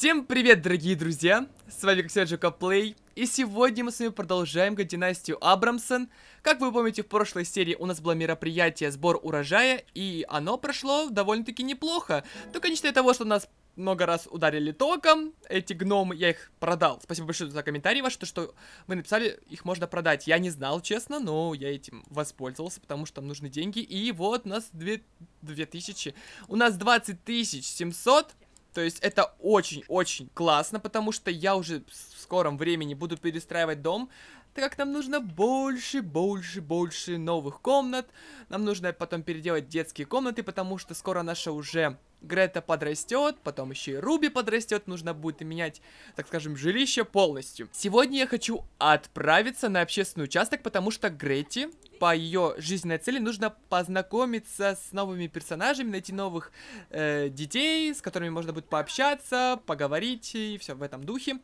Всем привет, дорогие друзья! С вами, как всегда, Джека Плей, и сегодня мы с вами продолжаем династию Абрамсон. Как вы помните, в прошлой серии у нас было мероприятие «Сбор урожая», и оно прошло довольно-таки неплохо. Только не считая того, что нас много раз ударили током. Эти гномы, я их продал. Спасибо большое за комментарии ваши, то, что вы написали, их можно продать. Я не знал, честно, но я этим воспользовался, потому что там нужны деньги. И вот у нас 2000, у нас 20 700 то есть это очень-очень классно, потому что я уже в скором времени буду перестраивать дом, так как нам нужно больше, больше, больше новых комнат. Нам нужно потом переделать детские комнаты, потому что скоро наша уже Грета подрастет, потом еще и Руби подрастет, нужно будет менять, так скажем, жилище полностью. Сегодня я хочу отправиться на общественный участок, потому что Грете по ее жизненной цели нужно познакомиться с новыми персонажами, найти новых э, детей, с которыми можно будет пообщаться, поговорить и все в этом духе.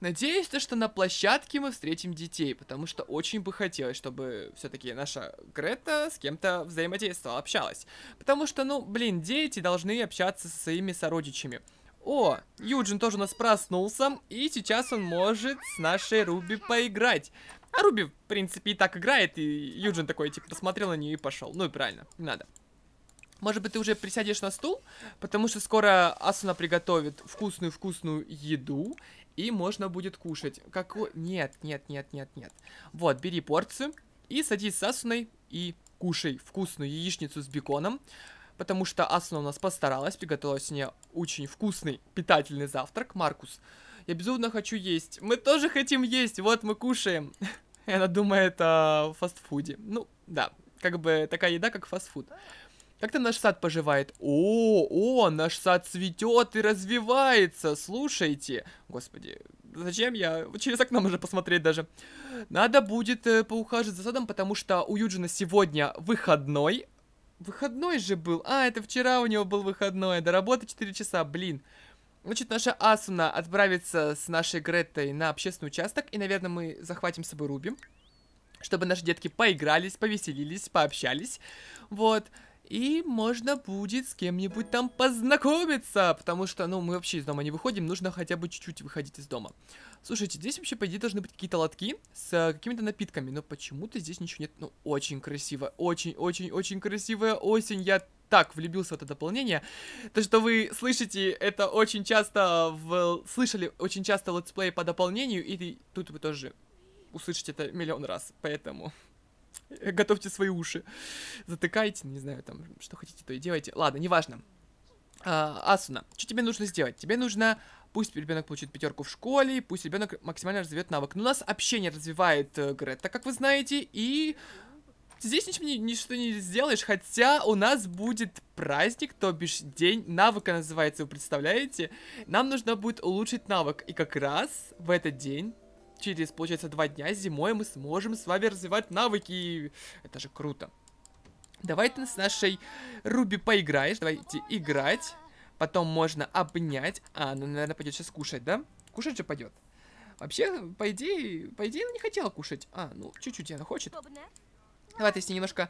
Надеюсь, то, что на площадке мы встретим детей, потому что очень бы хотелось, чтобы все-таки наша Грета с кем-то взаимодействовала, общалась. Потому что, ну, блин, дети должны общаться со своими сородичами. О, Юджин тоже у нас проснулся, и сейчас он может с нашей Руби поиграть. А Руби, в принципе, и так играет, и Юджин такой, типа, посмотрел на нее и пошел. Ну и правильно, не надо. Может быть, ты уже присядешь на стул, потому что скоро Асуна приготовит вкусную-вкусную еду, и можно будет кушать. Как... Нет, нет, нет, нет, нет. Вот, бери порцию и садись с Асуной и кушай вкусную яичницу с беконом, потому что Асуна у нас постаралась, приготовила с ней очень вкусный питательный завтрак. Маркус я безумно хочу есть. Мы тоже хотим есть, вот мы кушаем. И она думает о фастфуде. Ну, да, как бы такая еда, как фастфуд. Как там наш сад поживает? О, о, наш сад цветет и развивается. Слушайте. Господи, зачем я? Через окно можно посмотреть даже. Надо будет э, поухаживать за садом, потому что у Юджина сегодня выходной. Выходной же был. А, это вчера у него был выходной. До работы 4 часа, блин. Блин. Значит, наша Асуна отправится с нашей Гретой на общественный участок. И, наверное, мы захватим с собой Руби. Чтобы наши детки поигрались, повеселились, пообщались. Вот. И можно будет с кем-нибудь там познакомиться. Потому что, ну, мы вообще из дома не выходим. Нужно хотя бы чуть-чуть выходить из дома. Слушайте, здесь вообще, по идее, должны быть какие-то лотки с э, какими-то напитками. Но почему-то здесь ничего нет. Ну, очень красиво. Очень-очень-очень красивая осень. Я так влюбился в это дополнение. То, что вы слышите, это очень часто в... слышали очень часто летсплей по дополнению, и тут вы тоже услышите это миллион раз, поэтому готовьте свои уши, затыкайте, не знаю, там, что хотите, то и делайте. Ладно, неважно. А, Асуна, что тебе нужно сделать? Тебе нужно пусть ребенок получит пятерку в школе, пусть ребенок максимально развивает навык. Но у нас общение развивает э, Грета, как вы знаете, и Здесь ничего не, ничего не сделаешь, хотя у нас будет праздник, то бишь день навыка называется, вы представляете? Нам нужно будет улучшить навык, и как раз в этот день через, получается, два дня зимой мы сможем с вами развивать навыки. Это же круто. Давай ты с нашей Руби поиграешь. Давайте играть. Потом можно обнять. А, она, ну, наверное, пойдет сейчас кушать, да? Кушать же пойдет. Вообще, по идее, по идее, она не хотела кушать. А, ну, чуть-чуть она хочет. Давай ты с ней немножко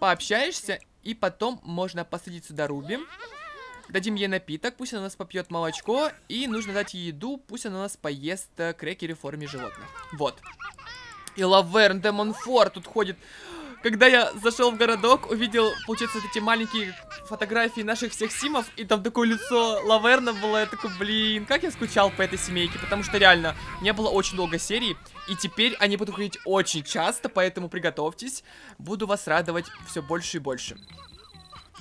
пообщаешься, и потом можно посадить сюда Руби. Дадим ей напиток, пусть она у нас попьет молочко, и нужно дать ей еду, пусть она у нас поест э, крекеры в форме животных. Вот. И Лаверн Демонфор тут ходит когда я зашел в городок, увидел, получается, эти маленькие фотографии наших всех симов, и там такое лицо Лаверна было, я такой, блин, как я скучал по этой семейке, потому что реально, не было очень долго серии, и теперь они будут ходить очень часто, поэтому приготовьтесь, буду вас радовать все больше и больше.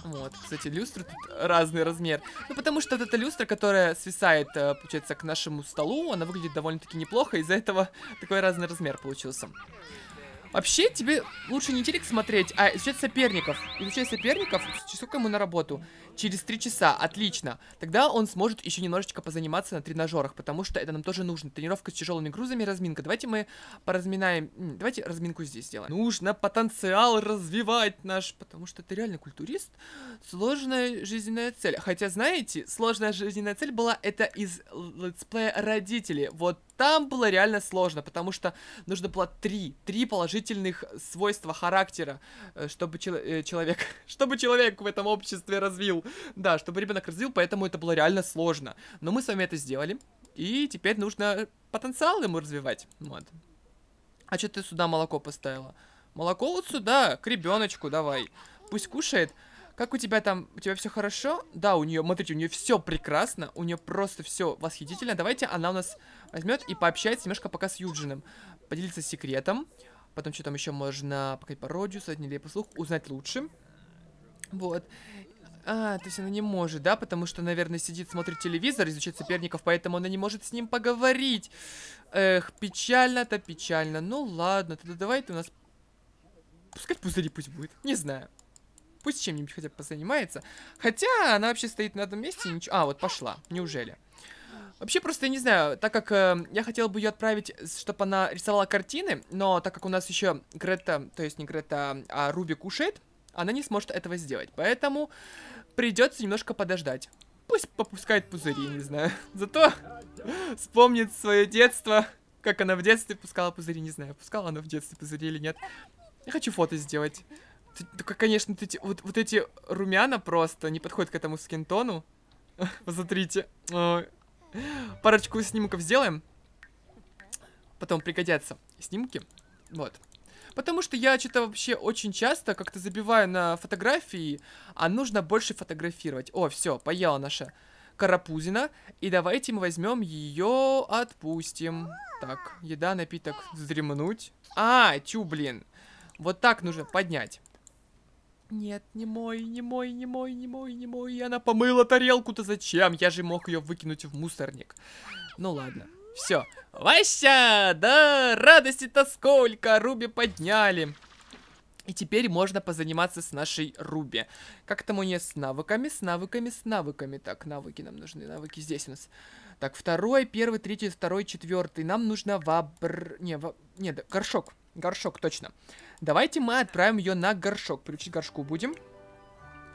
Вот, кстати, люстры тут разный размер. Ну, потому что вот эта люстра, которая свисает, э, получается, к нашему столу, она выглядит довольно-таки неплохо, из-за этого такой разный размер получился. Вообще, тебе лучше не телек смотреть, а изучать соперников. Изучать соперников, сколько ему на работу. Через три часа, отлично. Тогда он сможет еще немножечко позаниматься на тренажерах, потому что это нам тоже нужно. Тренировка с тяжелыми грузами, разминка. Давайте мы поразминаем... Давайте разминку здесь сделаем. Нужно потенциал развивать наш, потому что ты реально культурист. Сложная жизненная цель. Хотя, знаете, сложная жизненная цель была это из летсплея родители. Вот там было реально сложно, потому что нужно было три, три положительных свойства характера, э, чтобы чел э, человек, чтобы человек в этом обществе развил. Да, чтобы ребенок развил, поэтому это было реально сложно. Но мы с вами это сделали. И теперь нужно потенциал ему развивать. Вот. А что ты сюда молоко поставила? Молоко вот сюда, к ребеночку давай. Пусть кушает. Как у тебя там? У тебя все хорошо? Да, у нее, смотрите, у нее все прекрасно, у нее просто все восхитительно. Давайте она у нас возьмет и пообщается немножко пока с Юджином. Поделиться секретом. Потом что там еще можно показать пародию, сотни лепо слух, узнать лучше. Вот. А, то есть она не может, да? Потому что, наверное, сидит, смотрит телевизор, изучает соперников, поэтому она не может с ним поговорить. Эх, печально-то печально. Ну ладно, тогда давай ты у нас... пускать пузыри пусть будет, не знаю. Пусть чем-нибудь хотя бы позанимается. Хотя она вообще стоит на одном месте и ничего... А, вот пошла, неужели? Вообще, просто я не знаю, так как э, я хотела бы ее отправить, э, чтобы она рисовала картины, но так как у нас еще Грета, то есть не Грета, а, а Руби кушает, она не сможет этого сделать. Поэтому придется немножко подождать. Пусть попускает пузыри, не знаю. Зато вспомнит свое детство, как она в детстве пускала пузыри, не знаю, пускала она в детстве пузыри или нет. Я хочу фото сделать. Только, ну, конечно, эти, вот, вот эти румяна просто не подходят к этому скинтону. Посмотрите. Парочку снимков сделаем. Потом пригодятся снимки. Вот. Потому что я что-то вообще очень часто как-то забиваю на фотографии, а нужно больше фотографировать. О, все, поела наша карапузина. И давайте мы возьмем ее, отпустим. Так, еда, напиток, вздремнуть. А, тю, блин. Вот так нужно поднять. Нет, не мой, не мой, не мой, не мой, не мой. И она помыла тарелку-то зачем? Я же мог ее выкинуть в мусорник. Ну ладно. Все. Вася, да радости-то сколько, Руби подняли. И теперь можно позаниматься с нашей Руби. Как там у нее с навыками, с навыками, с навыками. Так, навыки нам нужны, навыки здесь у нас. Так, второй, первый, третий, второй, четвертый. Нам нужно вабр... Не, ваб... Не, да, горшок. Горшок, точно. Давайте мы отправим ее на горшок. Приучить горшку будем.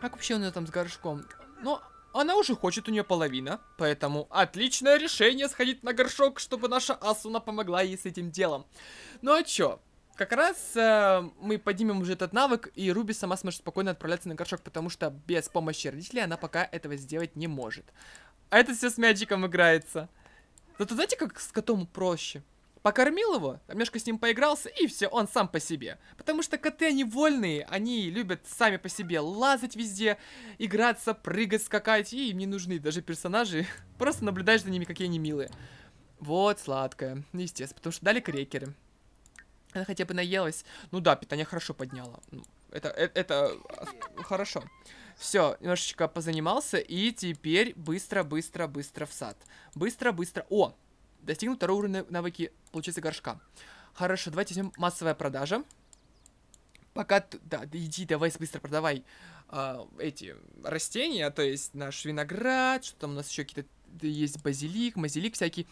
Как вообще у нее там с горшком? Ну, она уже хочет у нее половина, поэтому отличное решение сходить на горшок, чтобы наша Асуна помогла ей с этим делом. Ну а чё? Как раз э, мы поднимем уже этот навык, и Руби сама сможет спокойно отправляться на горшок, потому что без помощи родителей она пока этого сделать не может. А это все с мячиком играется. Зато знаете, как с котом проще? покормил его, немножко с ним поигрался, и все, он сам по себе. Потому что коты, они вольные, они любят сами по себе лазать везде, играться, прыгать, скакать, и им не нужны даже персонажи. Просто наблюдаешь за ними, какие они милые. Вот, сладкое, естественно, потому что дали крекеры. Она хотя бы наелась. Ну да, питание хорошо подняло. Ну, это, э, это, это хорошо. Все, немножечко позанимался, и теперь быстро-быстро-быстро в сад. Быстро-быстро... О, достигнут второго уровня навыки получится горшка. Хорошо, давайте возьмем массовая продажа. Пока, да, иди, давай быстро продавай э, эти растения, то есть наш виноград, что там у нас еще какие-то есть базилик, мазилик всякий.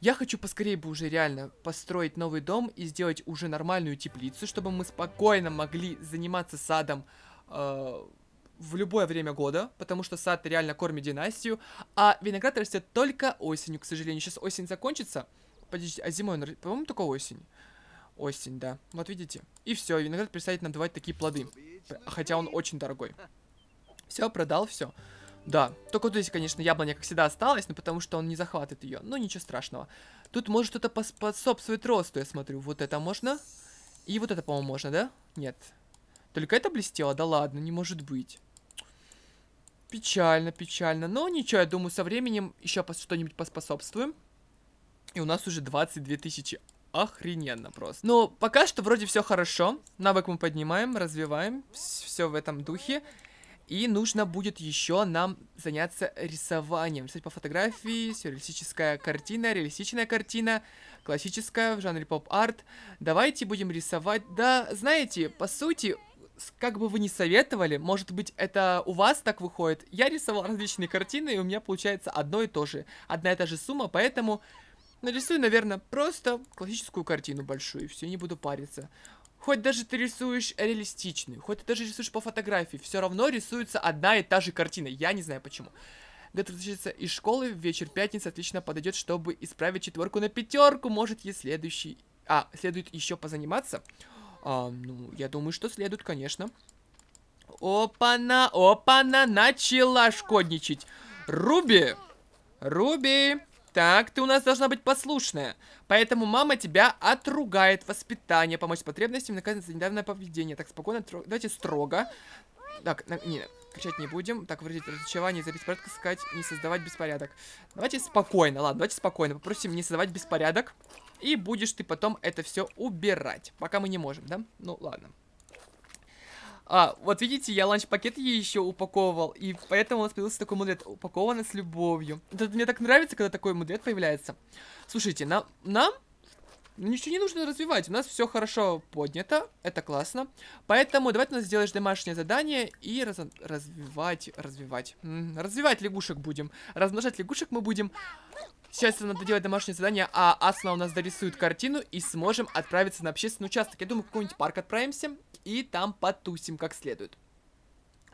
Я хочу поскорее бы уже реально построить новый дом и сделать уже нормальную теплицу, чтобы мы спокойно могли заниматься садом э, в любое время года, потому что сад реально кормит династию, а виноград растет только осенью, к сожалению. Сейчас осень закончится, Подождите, а зимой он... По-моему, только осень. Осень, да. Вот видите. И все, виноград перестает нам такие плоды. Хотя он очень дорогой. Все, продал, все. Да, только вот здесь, конечно, яблоня, как всегда, осталась, но потому что он не захватит ее. Ну, ничего страшного. Тут может что-то поспособствовать росту, я смотрю. Вот это можно. И вот это, по-моему, можно, да? Нет. Только это блестело? Да ладно, не может быть. Печально, печально. Но ничего, я думаю, со временем еще что-нибудь поспособствуем. И у нас уже 22 тысячи. Охрененно просто. но ну, пока что вроде все хорошо. Навык мы поднимаем, развиваем. Все в этом духе. И нужно будет еще нам заняться рисованием. Рисовать по фотографии, сюрреалистическая картина, реалистичная картина, классическая в жанре поп-арт. Давайте будем рисовать. Да, знаете, по сути, как бы вы ни советовали, может быть, это у вас так выходит. Я рисовал различные картины, и у меня получается одно и то же. Одна и та же сумма, поэтому Нарисую, наверное, просто классическую картину большую, и все, не буду париться. Хоть даже ты рисуешь реалистичную, хоть ты даже рисуешь по фотографии, все равно рисуется одна и та же картина. Я не знаю почему. Гад возвращается из школы, вечер пятницы отлично подойдет, чтобы исправить четверку на пятерку. Может, есть следующий... А, следует еще позаниматься? А, ну, я думаю, что следует, конечно. Опа-на, опа-на, начала шкодничать. Руби! Руби! Так, ты у нас должна быть послушная. Поэтому мама тебя отругает. Воспитание, помочь потребностям, наказать за недавнее поведение. Так, спокойно, тро... давайте строго. Так, на... не, кричать не будем. Так, выразить разочарование, запись порядка, сказать, не создавать беспорядок. Давайте спокойно, ладно, давайте спокойно. Попросим не создавать беспорядок. И будешь ты потом это все убирать. Пока мы не можем, да? Ну, ладно. А, вот видите, я ланч-пакет ей еще упаковывал, и поэтому у нас появился такой мудрец, упакованный с любовью. Это мне так нравится, когда такой мудрец появляется. Слушайте, нам, нам ну, ничего не нужно развивать, у нас все хорошо поднято, это классно. Поэтому давайте у нас сделаешь домашнее задание и раз, развивать, развивать. М -м, развивать лягушек будем, размножать лягушек мы будем. Сейчас надо делать домашнее задание, а Асна у нас дорисует картину и сможем отправиться на общественный участок. Я думаю, в какой-нибудь парк отправимся и там потусим как следует.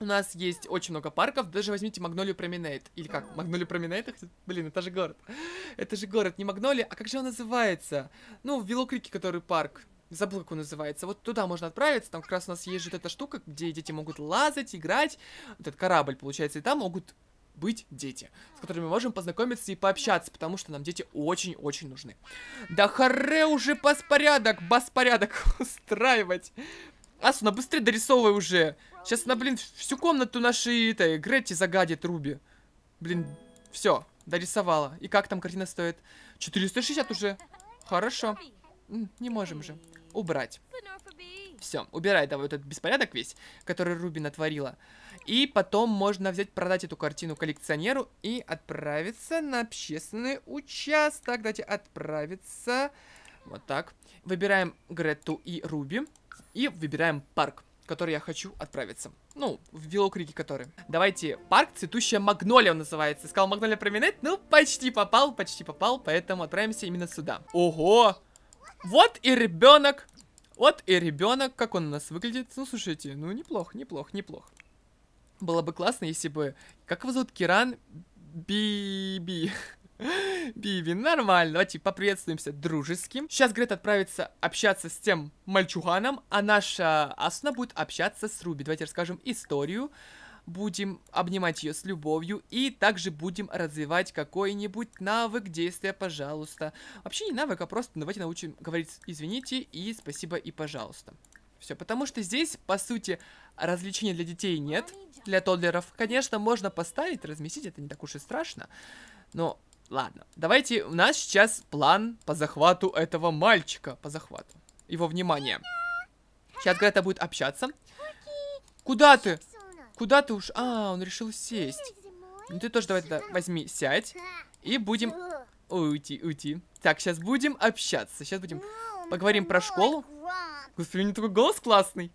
У нас есть очень много парков, даже возьмите Магнолию Променейд. Или как, Магнолию Променейд? Блин, это же город. Это же город, не Магнолия, а как же он называется? Ну, в Виллокрике, который парк. Забыл, как он называется. Вот туда можно отправиться, там как раз у нас есть вот эта штука, где дети могут лазать, играть. Вот этот корабль, получается, и там могут быть дети, с которыми мы можем познакомиться и пообщаться, потому что нам дети очень-очень нужны. Да харе уже баспорядок, баспорядок устраивать. Асуна, быстрее дорисовывай уже. Сейчас она, блин, всю комнату нашей этой Гретти загадит Руби. Блин, все, дорисовала. И как там картина стоит? 460 уже. Хорошо. Не можем же. Убрать. Все, убирай давай этот беспорядок весь, который Руби натворила. И потом можно взять, продать эту картину коллекционеру и отправиться на общественный участок. Давайте отправиться. Вот так. Выбираем Гретту и Руби. И выбираем парк который я хочу отправиться. Ну, в Белокрике который. Давайте, парк Цветущая Магнолия называется. Сказал Магнолия Променет, ну, почти попал, почти попал, поэтому отправимся именно сюда. Ого! Вот и ребенок! Вот и ребенок, как он у нас выглядит. Ну, слушайте, ну, неплохо, неплохо, неплохо. Было бы классно, если бы... Как его зовут? Киран Биби. -би. Биби, нормально. Давайте поприветствуемся дружески. Сейчас Грет отправится общаться с тем мальчуганом, а наша Асуна будет общаться с Руби. Давайте расскажем историю. Будем обнимать ее с любовью и также будем развивать какой-нибудь навык действия, пожалуйста. Вообще не навык, а просто давайте научим говорить извините и спасибо и пожалуйста. Все, потому что здесь, по сути, развлечений для детей нет, для тодлеров. Конечно, можно поставить, разместить, это не так уж и страшно. Но Ладно, давайте, у нас сейчас план по захвату этого мальчика. По захвату. Его внимание. Сейчас когда-то будет общаться. Куда ты? Куда ты уж? А, он решил сесть. Ну ты тоже давай тогда возьми, сядь. И будем... уйти, уйти. Так, сейчас будем общаться. Сейчас будем... Поговорим про школу. Господи, у него такой голос классный.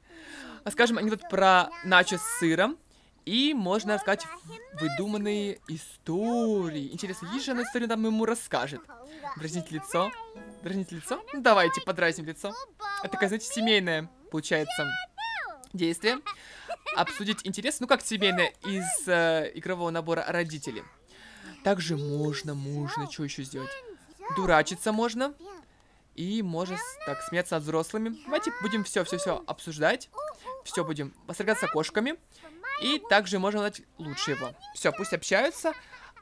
А скажем анекдот про начо с сыром. И можно рассказать выдуманные истории. Интересно, есть же она история, там ему расскажет. Дразнить лицо. Дразнить лицо? Ну, давайте подразним лицо. Это, такая, знаете, семейная, получается, действие. Обсудить интерес, ну как семейное, из э, игрового набора родителей. Также можно, можно, что еще сделать? Дурачиться можно. И можно так смеяться над взрослыми. Давайте будем все-все-все обсуждать. Все будем восторгаться кошками. И также можем дать лучше его. Все, пусть общаются.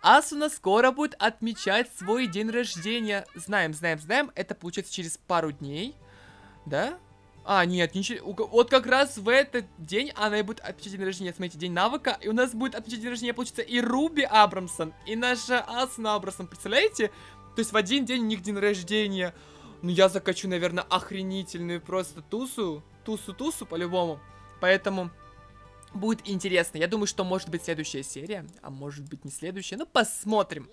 Асуна скоро будет отмечать свой день рождения. Знаем, знаем, знаем. Это получается через пару дней. Да? А, нет, ничего. Вот как раз в этот день она и будет отмечать день рождения. Смотрите, день навыка. И у нас будет отмечать день рождения, получится, и Руби Абрамсон, и наша Асуна Абрамсон. Представляете? То есть в один день у них день рождения. Ну, я закачу, наверное, охренительную просто тусу. Тусу-тусу, по-любому. Поэтому... Будет интересно. Я думаю, что может быть следующая серия, а может быть не следующая. Ну, посмотрим.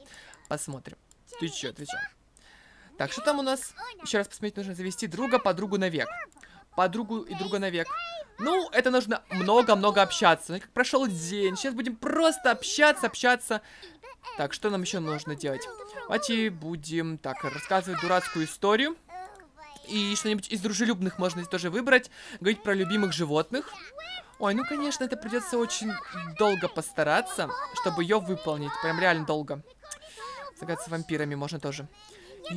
Посмотрим. Ты чё, отвечаешь? Так, что там у нас? Еще раз посмотреть, нужно завести друга, подругу навек. Подругу и друга навек. Ну, это нужно много-много общаться. Ну, как прошел день. Сейчас будем просто общаться, общаться. Так, что нам еще нужно делать? Давайте будем, так, рассказывать дурацкую историю. И что-нибудь из дружелюбных можно тоже выбрать. Говорить про любимых животных. Ой, ну конечно, это придется очень долго постараться, чтобы ее выполнить. Прям реально долго. Загадаться вампирами можно тоже. И,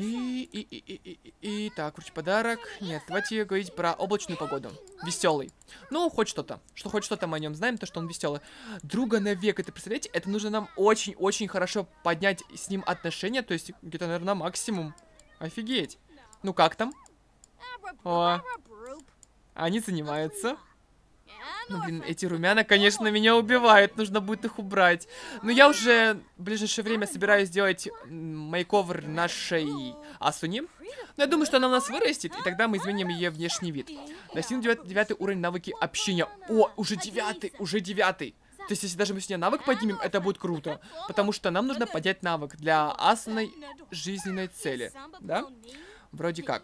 и, и, и, и, и, так, круче подарок. Нет, давайте говорить про облачную погоду. Веселый. Ну, хоть что-то. Что хоть что-то мы о нем знаем, то что он веселый. Друга на век, это представляете? Это нужно нам очень-очень хорошо поднять с ним отношения, то есть где-то, наверное, максимум. Офигеть. Ну как там? О, а они занимаются. Ну, блин, эти румяна, конечно, меня убивают. Нужно будет их убрать. Но я уже в ближайшее время собираюсь сделать ну мейковер нашей ну, Асуни. Ну, Но я думаю, что она у нас вырастет, и тогда мы изменим ее внешний вид. Достигнут девятый, девятый уровень навыки общения. О, уже девятый, уже девятый. То есть, если даже мы с нее навык поднимем, это будет круто. Потому что нам нужно поднять навык для асной жизненной цели. Да? Вроде как.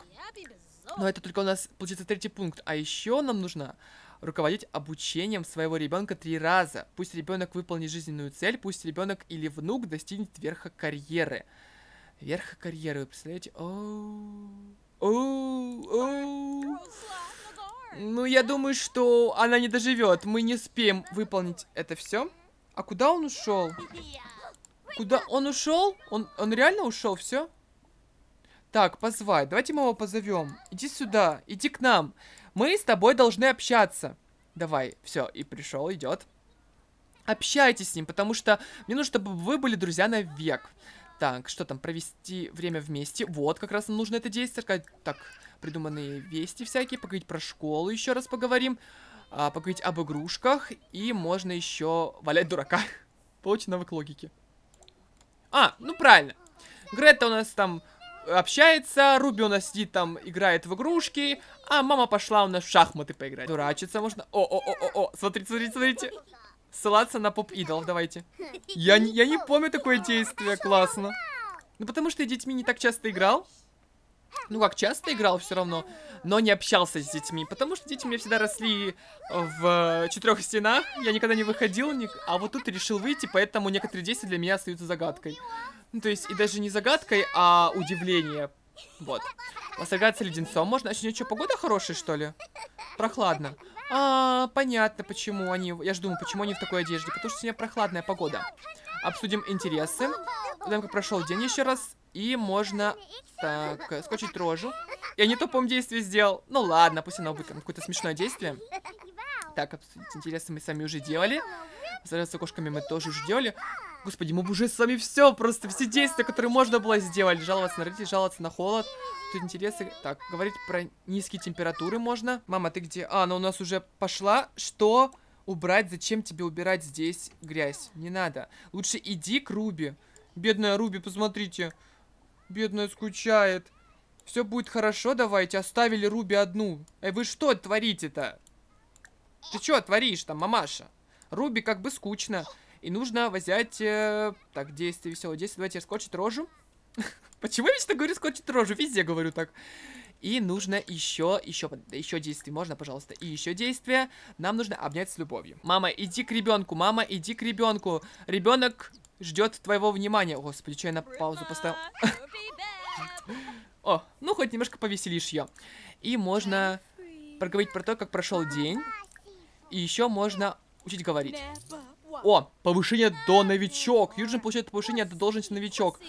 Но это только у нас, получится третий пункт. А еще нам нужно руководить обучением своего ребенка три раза. Пусть ребенок выполнит жизненную цель, пусть ребенок или внук достигнет верха карьеры. Верха карьеры, вы представляете? Оу, Ну, я думаю, что она не доживет. Мы не спим выполнить это все. А куда он ушел? Куда он ушел? Он, он реально ушел, все? Так, позвать. Давайте мы его позовем. Иди сюда, иди к нам. Мы с тобой должны общаться. Давай, все, и пришел, идет. Общайтесь с ним, потому что мне нужно, чтобы вы были друзья на век. Так, что там, провести время вместе. Вот, как раз нам нужно это действие. Так, придуманные вести всякие. Поговорить про школу, еще раз поговорим. А, поговорить об игрушках. И можно еще валять дурака. Получить навык логики. А, ну правильно. Грета у нас там общается, Руби у нас сидит там, играет в игрушки, а мама пошла у нас в шахматы поиграть. Дурачиться можно. О-о-о-о-о, смотрите, смотрите, смотрите. Ссылаться на поп-идолов, давайте. Я, я не помню такое действие, классно. Ну потому что я детьми не так часто играл ну как, часто играл все равно, но не общался с детьми, потому что дети у меня всегда росли в четырех стенах, я никогда не выходил, а вот тут решил выйти, поэтому некоторые действия для меня остаются загадкой. Ну, то есть, и даже не загадкой, а удивление. Вот. Восторгаться леденцом можно. А сегодня что, погода хорошая, что ли? Прохладно. А, понятно, почему они... Я же думаю, почему они в такой одежде. Потому что сегодня прохладная погода. Обсудим интересы. Узнаем, как прошел день еще раз. И можно так, э, скочить рожу. Я не то, по действие сделал. Ну ладно, пусть оно будет какое-то смешное действие. Так, а интересно, мы сами уже делали. С кошками мы тоже уже делали. Господи, мы уже сами все, просто все действия, которые можно было сделать. Жаловаться на родителей, жаловаться на холод. Тут интересно, так, говорить про низкие температуры можно. Мама, ты где? А, она у нас уже пошла. Что? Убрать? Зачем тебе убирать здесь грязь? Не надо. Лучше иди к Руби. Бедная Руби, посмотрите. Бедная скучает. Все будет хорошо, давайте. Оставили Руби одну. Эй, вы что творите-то? Ты что творишь там, мамаша? Руби как бы скучно. И нужно взять... Э, так, действие веселого действие. Давайте скотчить рожу. Почему я всегда говорю скотчить рожу? Везде говорю так. И нужно еще, еще, еще действие. Можно, пожалуйста? И еще действие. Нам нужно обнять с любовью. Мама, иди к ребенку. Мама, иди к ребенку. Ребенок ждет твоего внимания. Господи, что я на паузу поставил? О, ну хоть немножко повеселишь ее. И можно проговорить про то, как прошел день. И еще можно учить говорить. О, повышение до новичок. Юджин получает повышение до должности новичок.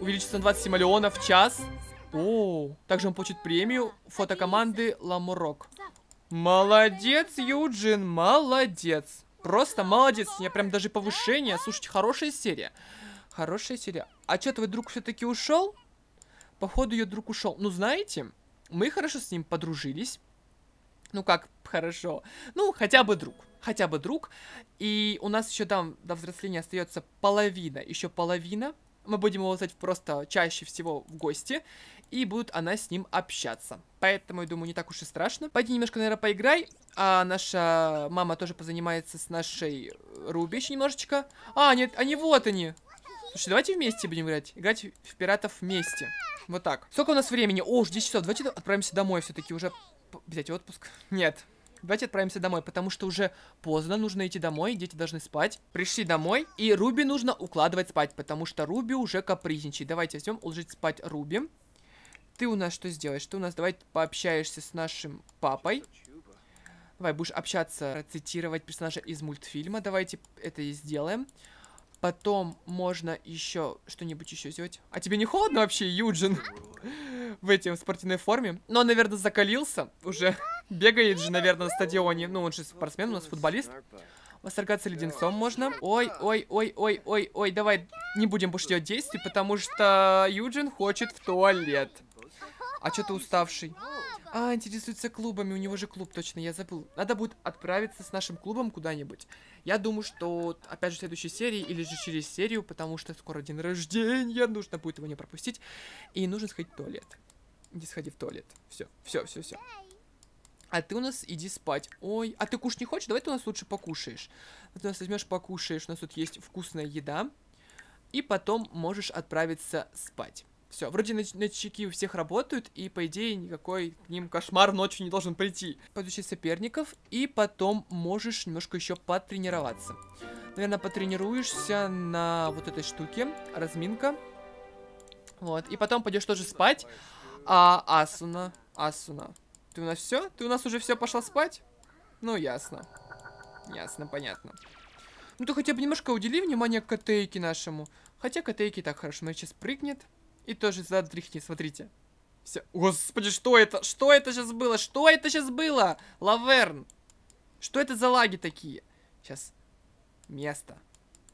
Увеличится на 27 миллионов в час. О, также он получит премию фотокоманды Ламурок. Молодец, Юджин, молодец. Просто молодец, у меня прям даже повышение. Слушайте, хорошая серия. Хорошая серия. А что, твой друг все-таки ушел? Походу, ее друг ушел. Ну, знаете, мы хорошо с ним подружились. Ну как хорошо. Ну, хотя бы друг. Хотя бы друг. И у нас еще там до взросления остается половина. Еще половина мы будем его звать просто чаще всего в гости, и будет она с ним общаться. Поэтому, я думаю, не так уж и страшно. Пойди немножко, наверное, поиграй. А наша мама тоже позанимается с нашей Руби еще немножечко. А, нет, они а вот они. Слушай, давайте вместе будем играть. Играть в пиратов вместе. Вот так. Сколько у нас времени? О, 10 часов. Давайте отправимся домой все-таки уже. Взять отпуск? Нет. Давайте отправимся домой, потому что уже поздно, нужно идти домой, дети должны спать. Пришли домой, и Руби нужно укладывать спать, потому что Руби уже капризничает. Давайте возьмем уложить спать Руби. Ты у нас что сделаешь? Ты у нас давай пообщаешься с нашим папой. Давай, будешь общаться, цитировать персонажа из мультфильма. Давайте это и сделаем. Потом можно еще что-нибудь еще сделать. А тебе не холодно вообще, Юджин? В этой спортивной форме. Но он, наверное, закалился уже. Бегает же, наверное, на стадионе. Ну, он же спортсмен, у нас футболист. Восторгаться леденцом можно. Ой, ой, ой, ой, ой, ой, давай не будем больше делать действий, потому что Юджин хочет в туалет. А что ты уставший? А, интересуется клубами, у него же клуб, точно, я забыл. Надо будет отправиться с нашим клубом куда-нибудь. Я думаю, что, опять же, в следующей серии или же через серию, потому что скоро день рождения, нужно будет его не пропустить. И нужно сходить в туалет. Не сходи в туалет. Все, все, все, все. А ты у нас иди спать. Ой, а ты кушать не хочешь? Давай ты у нас лучше покушаешь. Ты у нас возьмешь, покушаешь. У нас тут есть вкусная еда. И потом можешь отправиться спать. Все, вроде ночники у всех работают, и, по идее, никакой к ним кошмар ночью не должен прийти. Подучи соперников, и потом можешь немножко еще потренироваться. Наверное, потренируешься на вот этой штуке, разминка. Вот, и потом пойдешь тоже спать. А Асуна, Асуна, ты у нас все? Ты у нас уже все пошла спать? Ну, ясно. Ясно, понятно. Ну, ты хотя бы немножко удели внимание котейке нашему. Хотя котейке так хорошо. Она сейчас прыгнет и тоже задрихнет, смотрите. Все. Господи, что это? Что это сейчас было? Что это сейчас было? Лаверн. Что это за лаги такие? Сейчас. Место.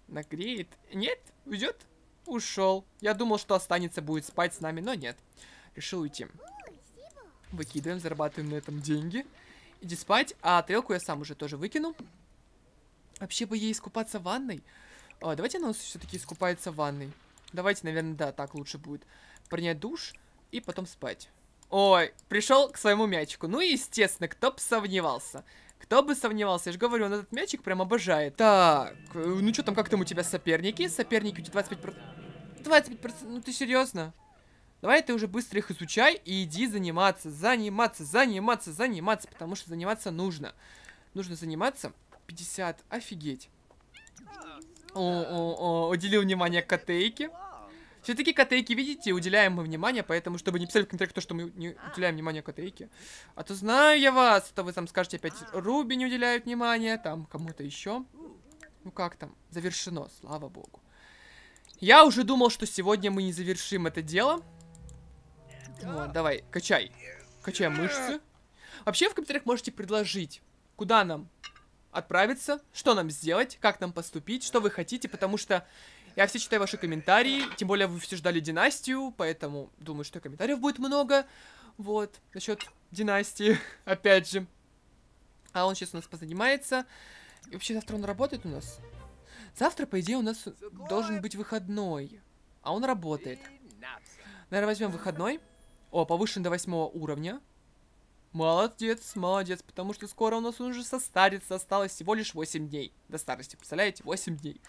Нагреет. Нет? Уйдет? Ушел. Я думал, что останется, будет спать с нами, но нет. Решил уйти. Выкидываем, зарабатываем на этом деньги. Иди спать. А тарелку я сам уже тоже выкину. Вообще бы ей искупаться в ванной. А, давайте она у нас все-таки искупается в ванной. Давайте, наверное, да, так лучше будет. Принять душ и потом спать. Ой, пришел к своему мячику. Ну, естественно, кто бы сомневался. Кто бы сомневался, я же говорю, он этот мячик прям обожает. Так, э, ну что там, как там у тебя соперники? Соперники у тебя 25%... 25%, ну ты серьезно? Давай ты уже быстро их изучай и иди заниматься, заниматься, заниматься, заниматься, потому что заниматься нужно. Нужно заниматься. 50, офигеть. О, о, о, уделил внимание котейке. Все-таки котейки, видите, уделяем мы внимание, поэтому, чтобы не писали в комментариях то, что мы не уделяем внимание котейке. А то знаю я вас, а то вы там скажете опять, Руби не уделяют внимания, там кому-то еще. Ну как там, завершено, слава богу. Я уже думал, что сегодня мы не завершим это дело, вот, давай, качай. Качай мышцы. Вообще в комментариях можете предложить, куда нам отправиться, что нам сделать, как нам поступить, что вы хотите, потому что я все читаю ваши комментарии, тем более вы все ждали династию, поэтому думаю, что комментариев будет много. Вот, насчет династии, опять же. А он сейчас у нас позанимается. И вообще завтра он работает у нас? Завтра, по идее, у нас должен быть выходной. А он работает. Наверное, возьмем выходной. О, повышен до восьмого уровня. Молодец, молодец, потому что скоро у нас он уже состарится. Осталось всего лишь 8 дней до старости, представляете? 8 дней.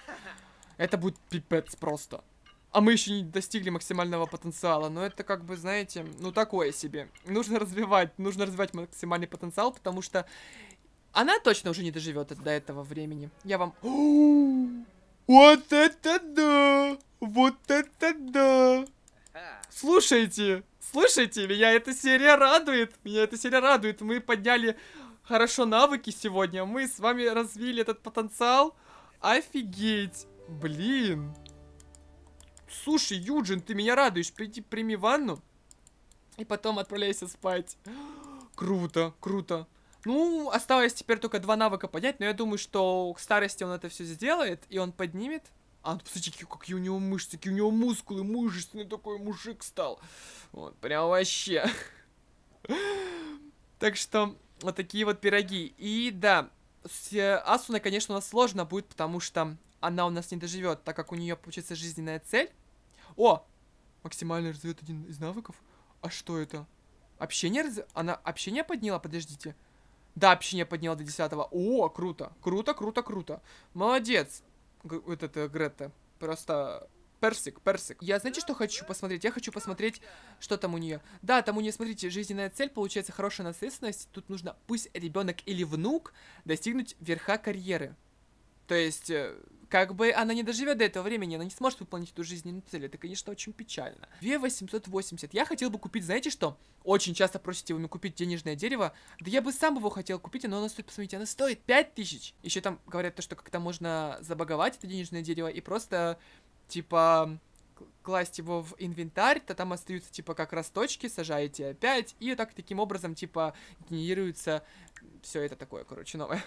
Это будет пипец просто. А мы еще не достигли максимального потенциала, но это как бы, знаете, ну такое себе. Нужно развивать, нужно развивать максимальный потенциал, потому что она точно уже не доживет до этого времени. Я вам... вот это да! Вот это да! Слушайте, слушайте, меня эта серия радует. Меня эта серия радует. Мы подняли хорошо навыки сегодня. Мы с вами развили этот потенциал. Офигеть. Блин. Слушай, Юджин, ты меня радуешь. Приди, прими ванну. И потом отправляйся спать. Круто, круто. Ну, осталось теперь только два навыка поднять, но я думаю, что к старости он это все сделает, и он поднимет. А, ну посмотрите, какие у него мышцы, какие у него мускулы, мужественный такой мужик стал. Вот, прям вообще. Так что, вот такие вот пироги. И да, с э, Асуной, конечно, у нас сложно будет, потому что она у нас не доживет, так как у нее получится жизненная цель. О! Максимально развивает один из навыков. А что это? Общение раз... Она общение подняла? Подождите. Да, общение подняла до 10 -го. О, круто. Круто, круто, круто. Молодец вот эта Грета. Просто персик, персик. Я, знаете, что хочу посмотреть? Я хочу посмотреть, что там у нее. Да, там у нее, смотрите, жизненная цель, получается хорошая наследственность. Тут нужно, пусть ребенок или внук достигнуть верха карьеры. То есть э, как бы она не доживет до этого времени, она не сможет выполнить эту жизненную цель. Это, конечно, очень печально. 2880. Я хотел бы купить, знаете что? Очень часто просите вы купить денежное дерево. Да я бы сам его хотел купить, но оно стоит, посмотрите, оно стоит 5000. Еще там говорят то, что как-то можно забаговать это денежное дерево и просто, типа, класть его в инвентарь, то там остаются, типа, как росточки, сажаете опять, и так таким образом, типа, генерируется все это такое, короче, новое.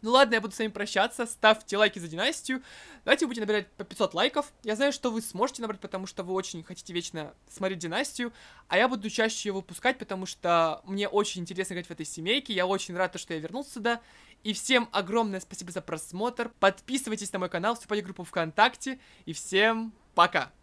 Ну ладно, я буду с вами прощаться, ставьте лайки за династию. Давайте вы будете набирать по 500 лайков. Я знаю, что вы сможете набрать, потому что вы очень хотите вечно смотреть династию. А я буду чаще ее выпускать, потому что мне очень интересно играть в этой семейке. Я очень рад, что я вернулся сюда. И всем огромное спасибо за просмотр. Подписывайтесь на мой канал, вступайте в группу ВКонтакте. И всем пока!